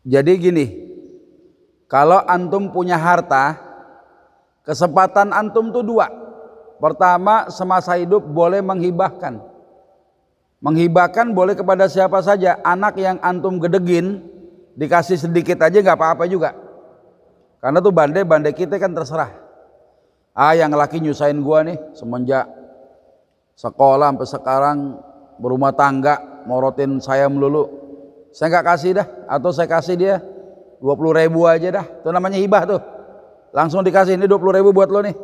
Jadi gini, kalau antum punya harta, kesempatan antum tuh dua. Pertama, semasa hidup boleh menghibahkan. Menghibahkan boleh kepada siapa saja. Anak yang antum gedegin, dikasih sedikit aja nggak apa-apa juga. Karena tuh bandai-bandai kita kan terserah. Ah yang laki nyusahin gua nih semenjak sekolah sampai sekarang berumah tangga morotin saya melulu. Saya nggak kasih dah, atau saya kasih dia 20 ribu aja dah. Itu namanya hibah tuh. Langsung dikasih, ini 20 ribu buat lo nih.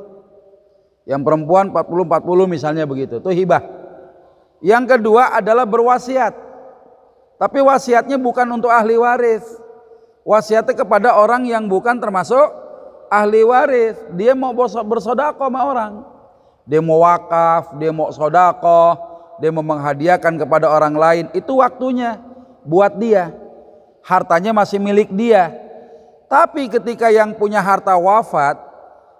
Yang perempuan 40-40 misalnya begitu, itu hibah. Yang kedua adalah berwasiat. Tapi wasiatnya bukan untuk ahli waris. Wasiatnya kepada orang yang bukan termasuk ahli waris. Dia mau bersodako sama orang. Dia mau wakaf, dia mau sodako, dia mau menghadiahkan kepada orang lain, itu waktunya buat dia. Hartanya masih milik dia. Tapi ketika yang punya harta wafat,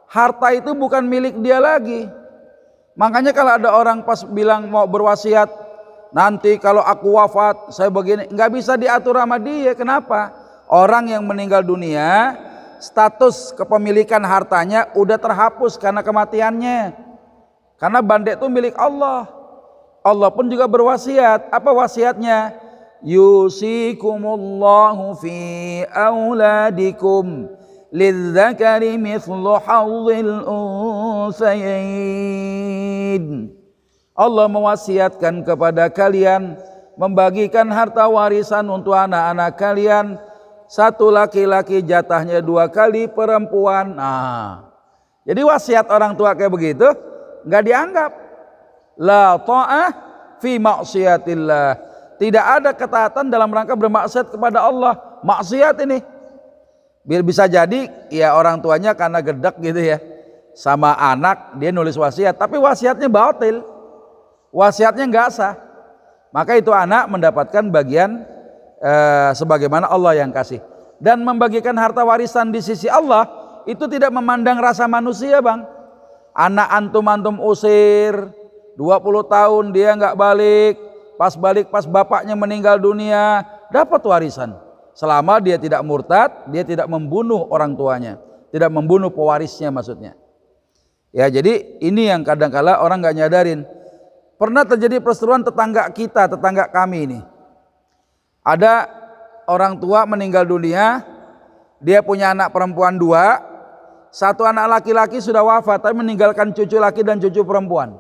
harta itu bukan milik dia lagi. Makanya kalau ada orang pas bilang mau berwasiat, nanti kalau aku wafat, saya begini, nggak bisa diatur sama dia. Kenapa? Orang yang meninggal dunia, status kepemilikan hartanya udah terhapus karena kematiannya. Karena bandek itu milik Allah. Allah pun juga berwasiat. Apa wasiatnya? Yusikumullahu fi auladikum lidzakari mithlu hawzil unsayin. Allah mewasiatkan kepada kalian membagikan harta warisan untuk anak-anak kalian satu laki-laki jatahnya dua kali perempuan. Nah, jadi wasiat orang tua kayak begitu nggak dianggap la ta'ah fi maksiatillah. Tidak ada ketaatan dalam rangka bermaksiat kepada Allah. Maksiat ini. Biar bisa jadi ya orang tuanya karena gedek gitu ya. Sama anak dia nulis wasiat, tapi wasiatnya batil. Wasiatnya nggak sah. Maka itu anak mendapatkan bagian eh, sebagaimana Allah yang kasih. Dan membagikan harta warisan di sisi Allah itu tidak memandang rasa manusia, Bang. Anak antum antum usir, 20 tahun dia nggak balik, pas balik pas bapaknya meninggal dunia, dapat warisan. Selama dia tidak murtad, dia tidak membunuh orang tuanya, tidak membunuh pewarisnya maksudnya. Ya, jadi ini yang kadang-kala orang nggak nyadarin. Pernah terjadi perseteruan tetangga kita, tetangga kami ini. Ada orang tua meninggal dunia, dia punya anak perempuan dua, satu anak laki-laki sudah wafat tapi meninggalkan cucu laki dan cucu perempuan.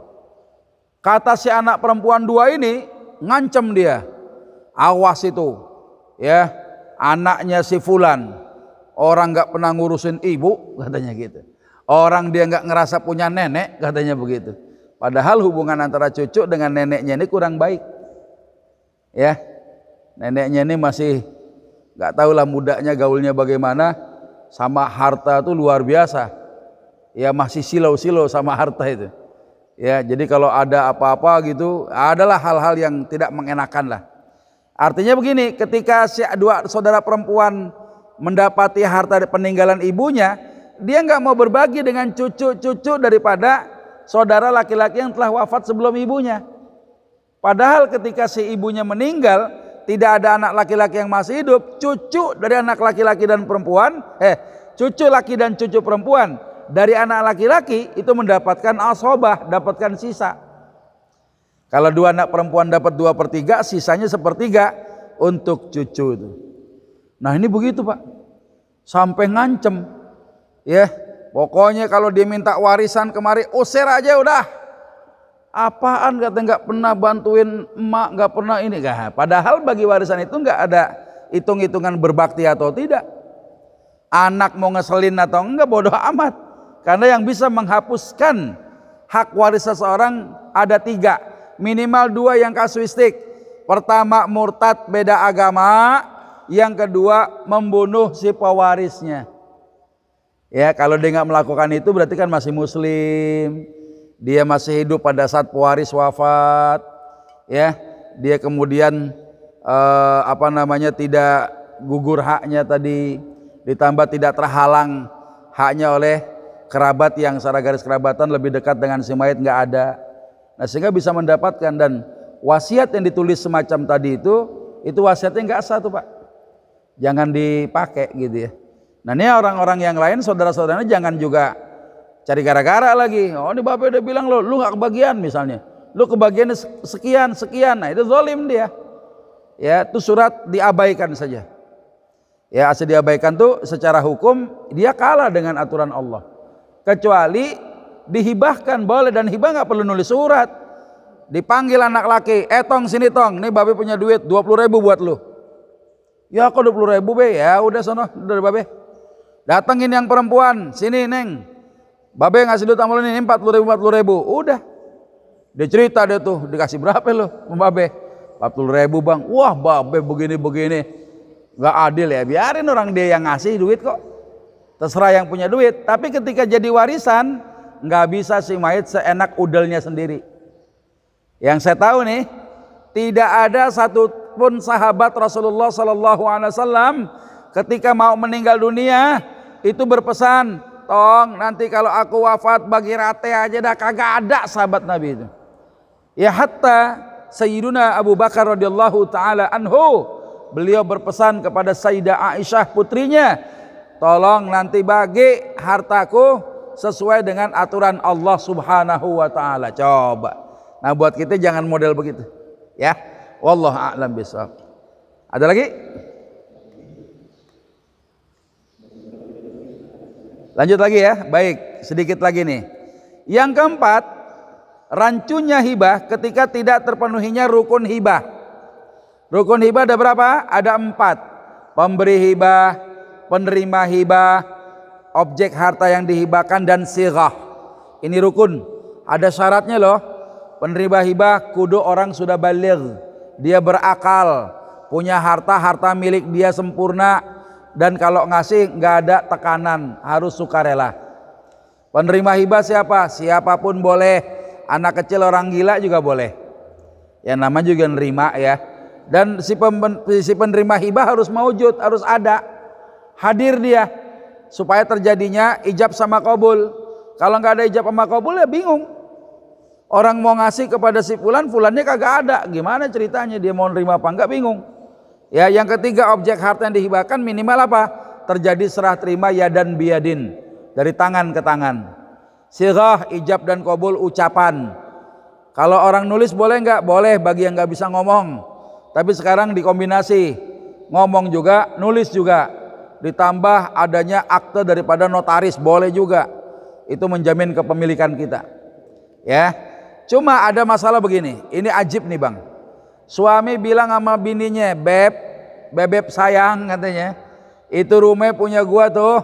Kata si anak perempuan dua ini ngancem dia. Awas itu. Ya, anaknya si fulan. Orang nggak pernah ngurusin ibu katanya gitu. Orang dia nggak ngerasa punya nenek katanya begitu. Padahal hubungan antara cucu dengan neneknya ini kurang baik. Ya. Neneknya ini masih nggak lah mudanya gaulnya bagaimana sama harta itu luar biasa. Ya masih silau-silau sama harta itu. Ya, jadi kalau ada apa-apa gitu, adalah hal-hal yang tidak mengenakan lah. Artinya begini, ketika si dua saudara perempuan mendapati harta peninggalan ibunya, dia nggak mau berbagi dengan cucu-cucu daripada saudara laki-laki yang telah wafat sebelum ibunya. Padahal ketika si ibunya meninggal, tidak ada anak laki-laki yang masih hidup, cucu dari anak laki-laki dan perempuan, eh, cucu laki dan cucu perempuan dari anak laki-laki itu mendapatkan asobah, dapatkan sisa. Kalau dua anak perempuan dapat dua per tiga, sisanya sepertiga untuk cucu itu. Nah ini begitu pak, sampai ngancem. Ya, pokoknya kalau dia minta warisan kemari, usir aja udah. Apaan kata nggak pernah bantuin emak, nggak pernah ini. Gak. Padahal bagi warisan itu nggak ada hitung-hitungan berbakti atau tidak anak mau ngeselin atau enggak bodoh amat. Karena yang bisa menghapuskan hak waris seseorang ada tiga. Minimal dua yang kasuistik. Pertama murtad beda agama. Yang kedua membunuh si pewarisnya. Ya kalau dia nggak melakukan itu berarti kan masih muslim. Dia masih hidup pada saat pewaris wafat. Ya dia kemudian eh, apa namanya tidak gugur haknya tadi ditambah tidak terhalang haknya oleh kerabat yang secara garis kerabatan lebih dekat dengan si mayat nggak ada. Nah sehingga bisa mendapatkan dan wasiat yang ditulis semacam tadi itu, itu wasiatnya nggak satu pak. Jangan dipakai gitu ya. Nah ini orang-orang yang lain saudara-saudaranya jangan juga cari gara-gara lagi. Oh ini bapak udah bilang lo, lu nggak kebagian misalnya. Lu kebagian sekian, sekian. Nah itu zalim dia. Ya itu surat diabaikan saja. Ya asal diabaikan tuh secara hukum dia kalah dengan aturan Allah kecuali dihibahkan boleh dan hibah nggak perlu nulis surat dipanggil anak laki etong eh, sini tong nih babe punya duit 20 ribu buat lu ya aku 20 ribu be ya udah sono dari babe datengin yang perempuan sini neng babe ngasih duit sama lu nih 40 ribu 40 ribu udah dia cerita dia tuh dikasih berapa lu sama babe 40 ribu bang wah babe begini begini nggak adil ya biarin orang dia yang ngasih duit kok Terserah yang punya duit. Tapi ketika jadi warisan, nggak bisa si mayit seenak udelnya sendiri. Yang saya tahu nih, tidak ada satupun sahabat Rasulullah Sallallahu Alaihi Wasallam ketika mau meninggal dunia itu berpesan, tong nanti kalau aku wafat bagi rata aja dah kagak ada sahabat Nabi itu. Ya hatta Sayyiduna Abu Bakar radhiyallahu taala anhu beliau berpesan kepada Sayyidah Aisyah putrinya Tolong nanti bagi hartaku sesuai dengan aturan Allah Subhanahu wa taala. Coba. Nah, buat kita jangan model begitu. Ya. Wallahu a'lam bishawab. Ada lagi? Lanjut lagi ya. Baik, sedikit lagi nih. Yang keempat, rancunya hibah ketika tidak terpenuhinya rukun hibah. Rukun hibah ada berapa? Ada empat. Pemberi hibah, penerima hibah, objek harta yang dihibahkan dan sirah. Ini rukun. Ada syaratnya loh. Penerima hibah kudu orang sudah balir, Dia berakal, punya harta, harta milik dia sempurna. Dan kalau ngasih nggak ada tekanan, harus sukarela. Penerima hibah siapa? Siapapun boleh. Anak kecil orang gila juga boleh. Ya nama juga nerima ya. Dan si, penerima hibah harus mewujud, harus ada hadir dia supaya terjadinya ijab sama kabul. Kalau nggak ada ijab sama kabul ya bingung. Orang mau ngasih kepada si fulan, fulannya kagak ada. Gimana ceritanya dia mau nerima apa enggak bingung. Ya, yang ketiga objek harta yang dihibahkan minimal apa? Terjadi serah terima ya dan biadin dari tangan ke tangan. Sirah, ijab dan kabul ucapan. Kalau orang nulis boleh nggak? Boleh bagi yang nggak bisa ngomong. Tapi sekarang dikombinasi ngomong juga, nulis juga ditambah adanya akte daripada notaris boleh juga. Itu menjamin kepemilikan kita. Ya. Cuma ada masalah begini, ini ajib nih, Bang. Suami bilang sama bininya, "Beb, bebek sayang," katanya. "Itu rumah punya gua tuh.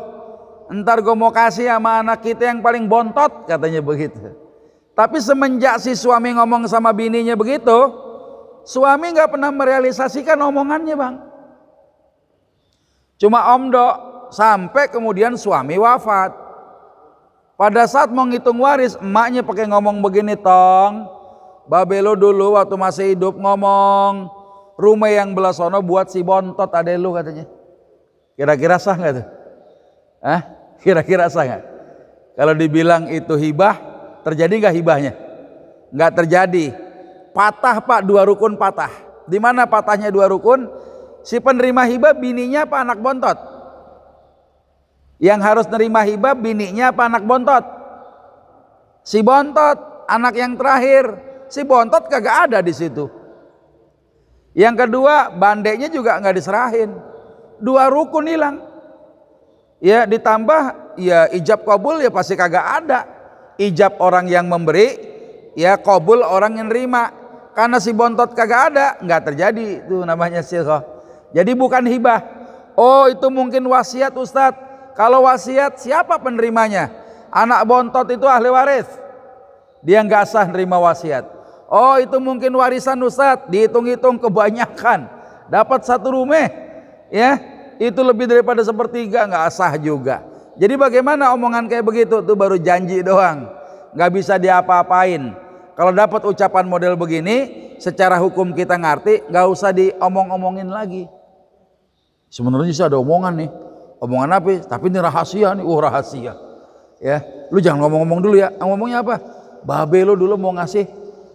Ntar gua mau kasih sama anak kita yang paling bontot," katanya begitu. Tapi semenjak si suami ngomong sama bininya begitu, suami nggak pernah merealisasikan omongannya, Bang. Cuma om dok sampai kemudian suami wafat. Pada saat menghitung waris, emaknya pakai ngomong begini, Tong. Babelo dulu waktu masih hidup ngomong, rumah yang belah sono buat si bontot ada lu katanya. Kira-kira sah nggak tuh? Hah? Kira-kira sah nggak? Kalau dibilang itu hibah, terjadi nggak hibahnya? Nggak terjadi. Patah pak dua rukun patah. Di mana patahnya dua rukun? si penerima hibah bininya apa anak bontot? Yang harus nerima hibah bininya apa anak bontot? Si bontot, anak yang terakhir. Si bontot kagak ada di situ. Yang kedua, bandeknya juga nggak diserahin. Dua rukun hilang. Ya ditambah ya ijab kabul ya pasti kagak ada. Ijab orang yang memberi, ya kabul orang yang nerima. Karena si bontot kagak ada, nggak terjadi itu namanya silhoh. Jadi bukan hibah. Oh itu mungkin wasiat Ustadz. Kalau wasiat siapa penerimanya? Anak bontot itu ahli waris. Dia nggak sah nerima wasiat. Oh itu mungkin warisan Ustadz. Dihitung-hitung kebanyakan. Dapat satu rumah. Ya itu lebih daripada sepertiga nggak sah juga. Jadi bagaimana omongan kayak begitu tuh baru janji doang. Nggak bisa diapa-apain. Kalau dapat ucapan model begini, secara hukum kita ngerti, nggak usah diomong-omongin lagi. Sebenarnya sih ada omongan nih. Omongan apa? Tapi ini rahasia nih. Oh rahasia. Ya, lu jangan ngomong-ngomong dulu ya. Ngomongnya apa? Babe lu dulu mau ngasih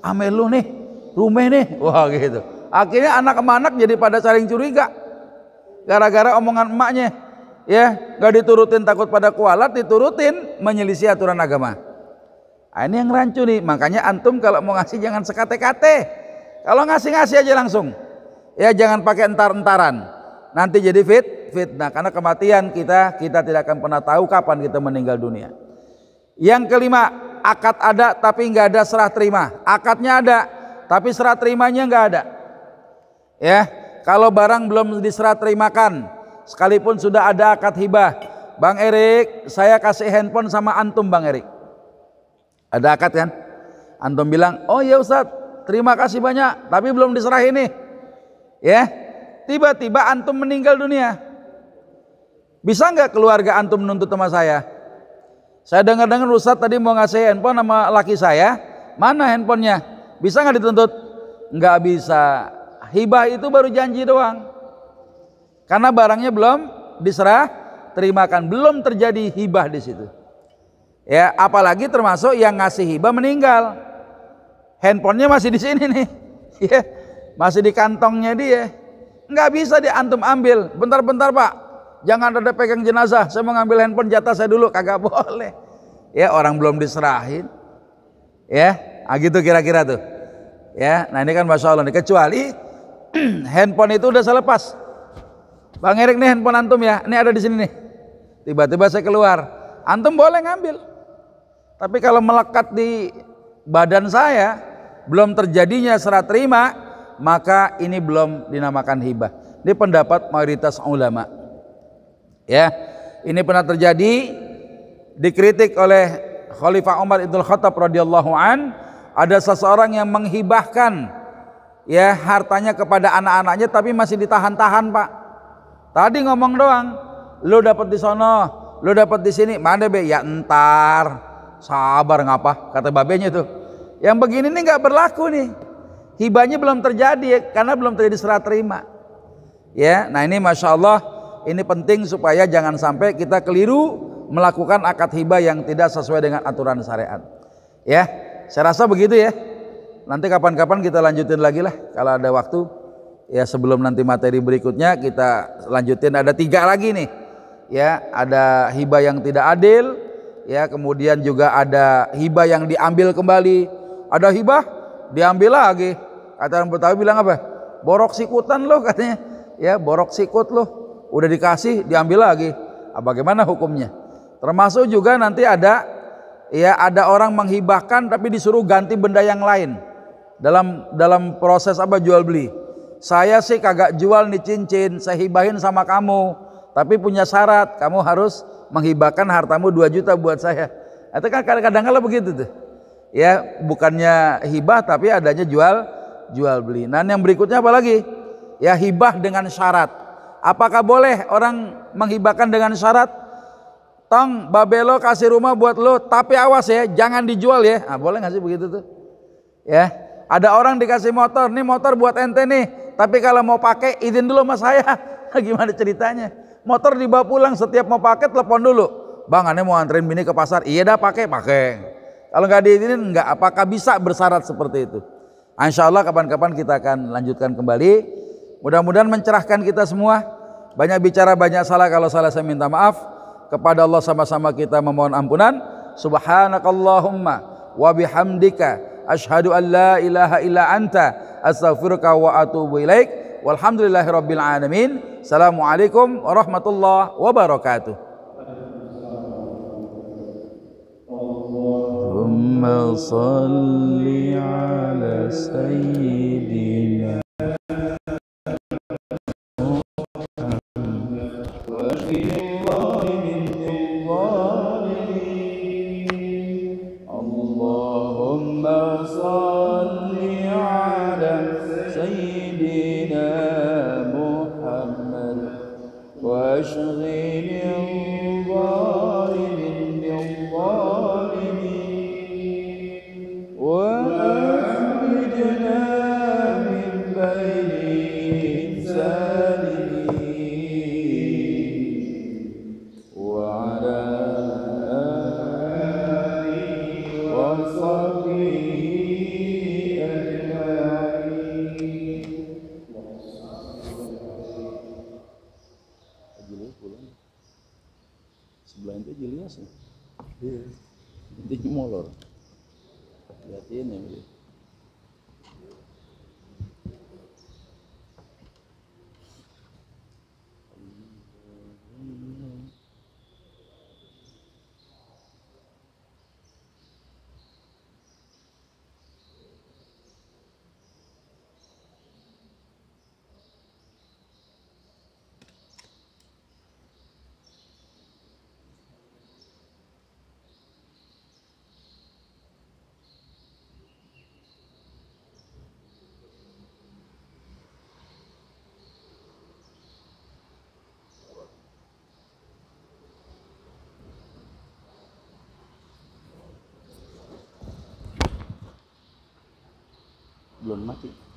ame lu nih, rumah nih. Wah gitu. Akhirnya anak sama anak jadi pada saling curiga. Gara-gara omongan emaknya. Ya, gak diturutin takut pada kualat, diturutin menyelisih aturan agama. Nah, ini yang rancu nih. Makanya antum kalau mau ngasih jangan sekate-kate. Kalau ngasih-ngasih aja langsung. Ya jangan pakai entar-entaran nanti jadi fit fitnah karena kematian kita kita tidak akan pernah tahu kapan kita meninggal dunia. Yang kelima, akad ada tapi nggak ada serah terima. Akadnya ada tapi serah terimanya nggak ada. Ya, kalau barang belum diserah terimakan, sekalipun sudah ada akad hibah. Bang Erik, saya kasih handphone sama antum Bang Erik. Ada akad kan? Antum bilang, "Oh ya Ustadz terima kasih banyak, tapi belum diserah ini." Ya, tiba-tiba antum meninggal dunia. Bisa nggak keluarga antum menuntut sama saya? Saya dengar-dengar Ustaz tadi mau ngasih handphone sama laki saya. Mana handphonenya? Bisa nggak dituntut? Nggak bisa. Hibah itu baru janji doang. Karena barangnya belum diserah, terimakan. Belum terjadi hibah di situ. Ya, apalagi termasuk yang ngasih hibah meninggal. Handphonenya masih di sini nih. Ya, masih di kantongnya dia. Nggak bisa di antum ambil. Bentar-bentar pak, jangan ada pegang jenazah. Saya mau ngambil handphone jatah saya dulu. Kagak boleh. Ya orang belum diserahin. Ya, nah, gitu kira-kira tuh. Ya, nah ini kan masya Allah nih. Kecuali handphone itu udah saya lepas. Bang Erik nih handphone antum ya. Ini ada di sini nih. Tiba-tiba saya keluar. Antum boleh ngambil. Tapi kalau melekat di badan saya, belum terjadinya serah terima, maka ini belum dinamakan hibah. Ini pendapat mayoritas ulama. Ya, ini pernah terjadi dikritik oleh Khalifah Umar Ibn Khattab radhiyallahu an ada seseorang yang menghibahkan ya hartanya kepada anak-anaknya tapi masih ditahan-tahan, Pak. Tadi ngomong doang, lu dapat di sono, lu dapat di sini. Mana be? Ya entar. Sabar ngapa? Kata babenya tuh. Yang begini nih nggak berlaku nih. Hibahnya belum terjadi karena belum terjadi serah terima. Ya, nah ini masya Allah ini penting supaya jangan sampai kita keliru melakukan akad hibah yang tidak sesuai dengan aturan syariat. Ya, saya rasa begitu ya. Nanti kapan-kapan kita lanjutin lagi lah kalau ada waktu. Ya sebelum nanti materi berikutnya kita lanjutin ada tiga lagi nih. Ya, ada hibah yang tidak adil, ya kemudian juga ada hibah yang diambil kembali, ada hibah diambil lagi. Kata orang Betawi bilang apa? Borok sikutan loh katanya. Ya, borok sikut loh. Udah dikasih, diambil lagi. Ah, bagaimana hukumnya? Termasuk juga nanti ada ya ada orang menghibahkan tapi disuruh ganti benda yang lain dalam dalam proses apa jual beli. Saya sih kagak jual nih cincin, saya hibahin sama kamu, tapi punya syarat, kamu harus menghibahkan hartamu 2 juta buat saya. Itu kan kadang-kadang kalau begitu tuh. Ya, bukannya hibah tapi adanya jual jual beli. Nah, yang berikutnya apa lagi? Ya hibah dengan syarat. Apakah boleh orang menghibahkan dengan syarat? Tong, babelo kasih rumah buat lo, tapi awas ya, jangan dijual ya. Ah, boleh nggak sih begitu tuh? Ya, ada orang dikasih motor, nih motor buat ente nih, tapi kalau mau pakai izin dulu sama saya. Gimana ceritanya? Motor dibawa pulang setiap mau pakai telepon dulu. Bang, aneh mau anterin bini ke pasar. Iya dah pakai, pakai. Kalau nggak diizinin nggak. Apakah bisa bersyarat seperti itu? Insya Allah kapan-kapan kita akan lanjutkan kembali. Mudah-mudahan mencerahkan kita semua. Banyak bicara, banyak salah. Kalau salah saya minta maaf. Kepada Allah sama-sama kita memohon ampunan. Subhanakallahumma wa bihamdika. Ashadu an la ilaha illa anta. Astaghfiruka wa atubu ilaik. Walhamdulillahi rabbil alamin. Assalamualaikum warahmatullahi wabarakatuh. اللهم صل على سيدنا lain itu jilias nih. Ya? Iya. Jadi molor. Lihat ini. ya. Gitu. belum m